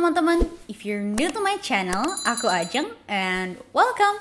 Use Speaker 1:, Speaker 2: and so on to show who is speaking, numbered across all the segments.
Speaker 1: teman-teman, if you're new to my channel, aku Ajeng and welcome!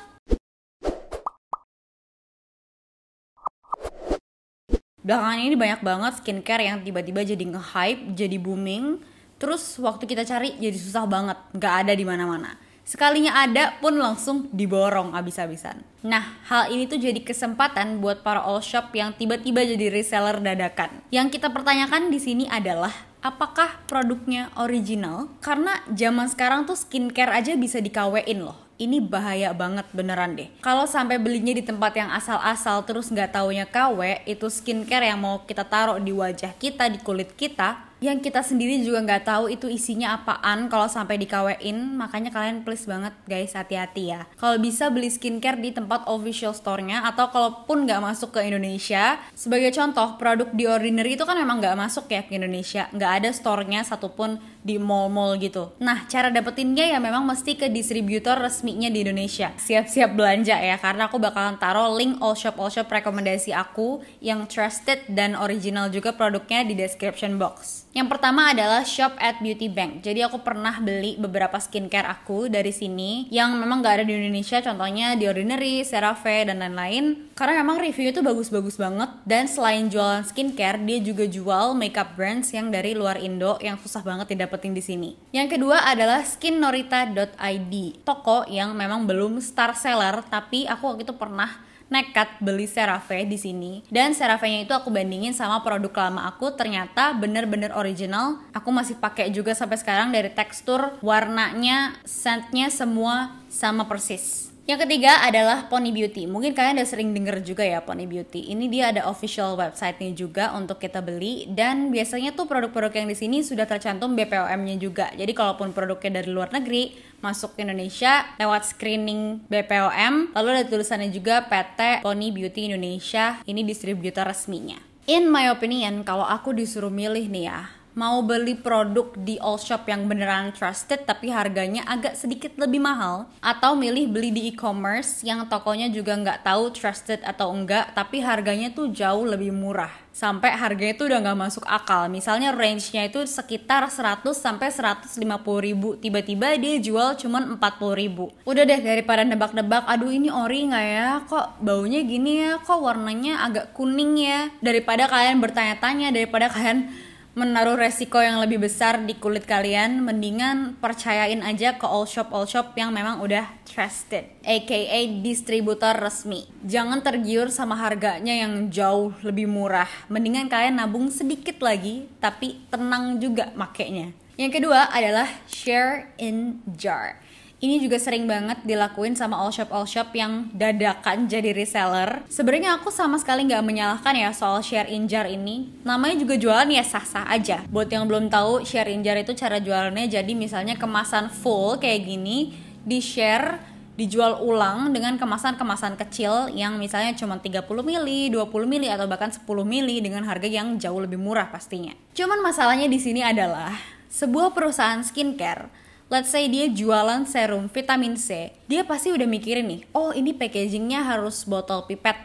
Speaker 1: Belakangan ini banyak banget skincare yang tiba-tiba jadi nge-hype, jadi booming, terus waktu kita cari jadi susah banget, nggak ada di mana-mana. Sekalinya ada pun langsung diborong abis-abisan. Nah, hal ini tuh jadi kesempatan buat para all shop yang tiba-tiba jadi reseller dadakan. Yang kita pertanyakan di sini adalah apakah produknya original? Karena zaman sekarang tuh skincare aja bisa dikawein loh. Ini bahaya banget beneran deh. Kalau sampai belinya di tempat yang asal-asal terus nggak taunya KW, itu skincare yang mau kita taruh di wajah kita, di kulit kita, yang kita sendiri juga nggak tahu itu isinya apaan kalau sampai dikawein makanya kalian please banget guys hati-hati ya kalau bisa beli skincare di tempat official store-nya atau kalaupun nggak masuk ke Indonesia sebagai contoh produk di Ordinary itu kan memang nggak masuk ya ke Indonesia nggak ada store-nya satupun di mall-mall gitu. Nah, cara dapetinnya ya memang mesti ke distributor resminya di Indonesia. Siap-siap belanja ya, karena aku bakalan taruh link all shop all shop rekomendasi aku yang trusted dan original juga produknya di description box. Yang pertama adalah shop at Beauty Bank. Jadi aku pernah beli beberapa skincare aku dari sini yang memang gak ada di Indonesia, contohnya di Ordinary, CeraVe, dan lain-lain. Karena memang reviewnya tuh bagus-bagus banget dan selain jualan skincare, dia juga jual makeup brands yang dari luar Indo yang susah banget didapat penting di sini. Yang kedua adalah skinnorita.id, toko yang memang belum star seller tapi aku waktu itu pernah nekat beli Cerave di sini dan Cerave-nya itu aku bandingin sama produk lama aku ternyata bener-bener original aku masih pakai juga sampai sekarang dari tekstur warnanya scentnya semua sama persis yang ketiga adalah Pony Beauty. Mungkin kalian udah sering denger juga ya Pony Beauty. Ini dia ada official website-nya juga untuk kita beli dan biasanya tuh produk-produk yang di sini sudah tercantum BPOM-nya juga. Jadi kalaupun produknya dari luar negeri masuk ke Indonesia lewat screening BPOM, lalu ada tulisannya juga PT Pony Beauty Indonesia. Ini distributor resminya. In my opinion, kalau aku disuruh milih nih ya, mau beli produk di all shop yang beneran trusted tapi harganya agak sedikit lebih mahal atau milih beli di e-commerce yang tokonya juga nggak tahu trusted atau enggak tapi harganya tuh jauh lebih murah sampai harganya itu udah nggak masuk akal misalnya range-nya itu sekitar 100 sampai 150 ribu tiba-tiba dia jual cuma 40 ribu udah deh daripada nebak-nebak aduh ini ori nggak ya kok baunya gini ya kok warnanya agak kuning ya daripada kalian bertanya-tanya daripada kalian menaruh resiko yang lebih besar di kulit kalian, mendingan percayain aja ke all shop all shop yang memang udah trusted, aka distributor resmi. Jangan tergiur sama harganya yang jauh lebih murah. Mendingan kalian nabung sedikit lagi, tapi tenang juga makainya. Yang kedua adalah share in jar. Ini juga sering banget dilakuin sama all shop all shop yang dadakan jadi reseller. Sebenarnya aku sama sekali nggak menyalahkan ya soal share injar ini. Namanya juga jualan ya sah-sah aja. Buat yang belum tahu, share injar itu cara jualannya jadi misalnya kemasan full kayak gini di share dijual ulang dengan kemasan-kemasan kecil yang misalnya cuma 30 mili, 20 mili atau bahkan 10 mili dengan harga yang jauh lebih murah pastinya. Cuman masalahnya di sini adalah sebuah perusahaan skincare let's say dia jualan serum vitamin C, dia pasti udah mikirin nih, oh ini packagingnya harus botol pipet,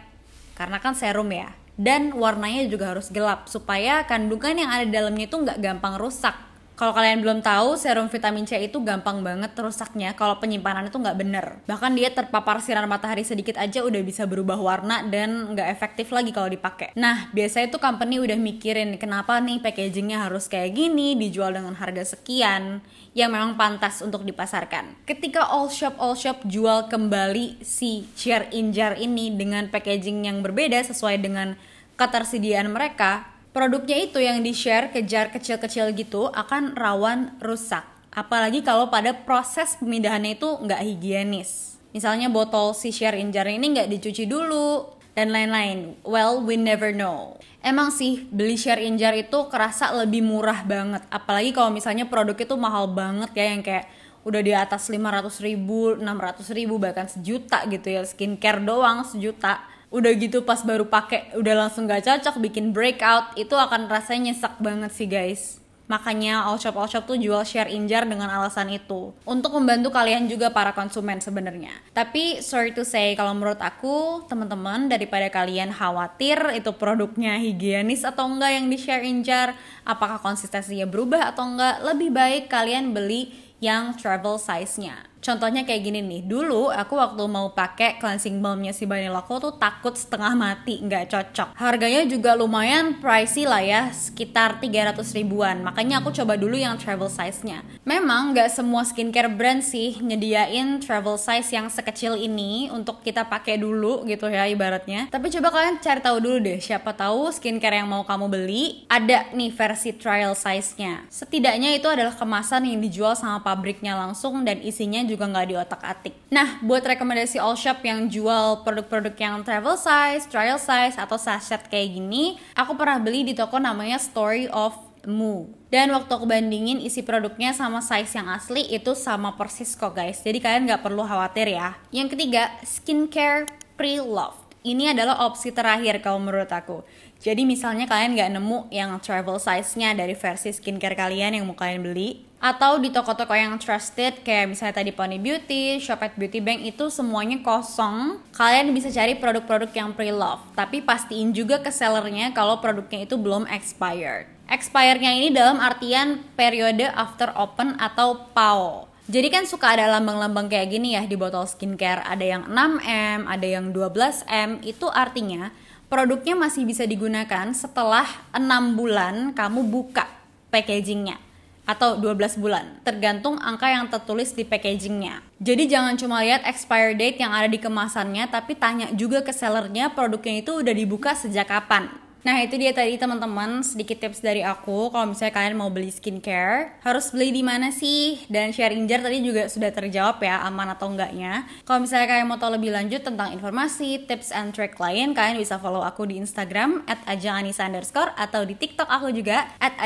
Speaker 1: karena kan serum ya. Dan warnanya juga harus gelap, supaya kandungan yang ada di dalamnya itu nggak gampang rusak kalau kalian belum tahu, serum vitamin C itu gampang banget rusaknya kalau penyimpanan itu nggak bener. Bahkan dia terpapar sinar matahari sedikit aja udah bisa berubah warna dan nggak efektif lagi kalau dipakai. Nah, biasanya itu company udah mikirin kenapa nih packagingnya harus kayak gini, dijual dengan harga sekian, yang memang pantas untuk dipasarkan. Ketika all shop all shop jual kembali si chair in jar ini dengan packaging yang berbeda sesuai dengan ketersediaan mereka, Produknya itu yang di-share ke jar kecil-kecil gitu akan rawan rusak. Apalagi kalau pada proses pemindahannya itu nggak higienis. Misalnya botol si share in jar ini nggak dicuci dulu, dan lain-lain. Well, we never know. Emang sih, beli share in jar itu kerasa lebih murah banget. Apalagi kalau misalnya produk itu mahal banget ya, yang kayak udah di atas 500 ribu, 600 ribu, bahkan sejuta gitu ya. Skincare doang sejuta udah gitu pas baru pakai udah langsung gak cocok bikin breakout itu akan rasanya nyesek banget sih guys Makanya all shop all shop tuh jual share injar dengan alasan itu untuk membantu kalian juga para konsumen sebenarnya. Tapi sorry to say kalau menurut aku teman-teman daripada kalian khawatir itu produknya higienis atau enggak yang di share injar, apakah konsistensinya berubah atau enggak, lebih baik kalian beli yang travel size-nya. Contohnya kayak gini nih, dulu aku waktu mau pakai cleansing balmnya si Co tuh takut setengah mati, nggak cocok. Harganya juga lumayan pricey lah ya, sekitar 300 ribuan. Makanya aku coba dulu yang travel size-nya. Memang nggak semua skincare brand sih nyediain travel size yang sekecil ini untuk kita pakai dulu gitu ya ibaratnya. Tapi coba kalian cari tahu dulu deh, siapa tahu skincare yang mau kamu beli ada nih versi trial size-nya. Setidaknya itu adalah kemasan yang dijual sama pabriknya langsung dan isinya juga juga nggak di otak atik. Nah, buat rekomendasi all shop yang jual produk-produk yang travel size, trial size, atau sachet kayak gini, aku pernah beli di toko namanya Story of Mu. Dan waktu aku bandingin isi produknya sama size yang asli itu sama persis kok guys. Jadi kalian nggak perlu khawatir ya. Yang ketiga, skincare pre-love ini adalah opsi terakhir kalau menurut aku. Jadi misalnya kalian nggak nemu yang travel size-nya dari versi skincare kalian yang mau kalian beli. Atau di toko-toko yang trusted kayak misalnya tadi Pony Beauty, Shopet Beauty Bank itu semuanya kosong. Kalian bisa cari produk-produk yang pre-love. Tapi pastiin juga ke sellernya kalau produknya itu belum expired. Expirednya ini dalam artian periode after open atau PAO. Jadi kan suka ada lambang-lambang kayak gini ya di botol skincare, ada yang 6M, ada yang 12M, itu artinya produknya masih bisa digunakan setelah 6 bulan kamu buka packagingnya atau 12 bulan, tergantung angka yang tertulis di packagingnya. Jadi jangan cuma lihat expire date yang ada di kemasannya, tapi tanya juga ke sellernya produknya itu udah dibuka sejak kapan Nah itu dia tadi teman-teman sedikit tips dari aku kalau misalnya kalian mau beli skincare harus beli di mana sih dan sharing jar tadi juga sudah terjawab ya aman atau enggaknya. Kalau misalnya kalian mau tahu lebih lanjut tentang informasi, tips and trick lain kalian bisa follow aku di Instagram at underscore atau di TikTok aku juga at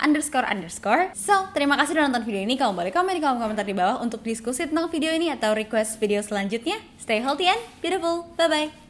Speaker 1: underscore underscore. So terima kasih sudah nonton video ini. Kamu boleh komen di kolom komentar di bawah untuk diskusi tentang video ini atau request video selanjutnya. Stay healthy and beautiful. Bye bye.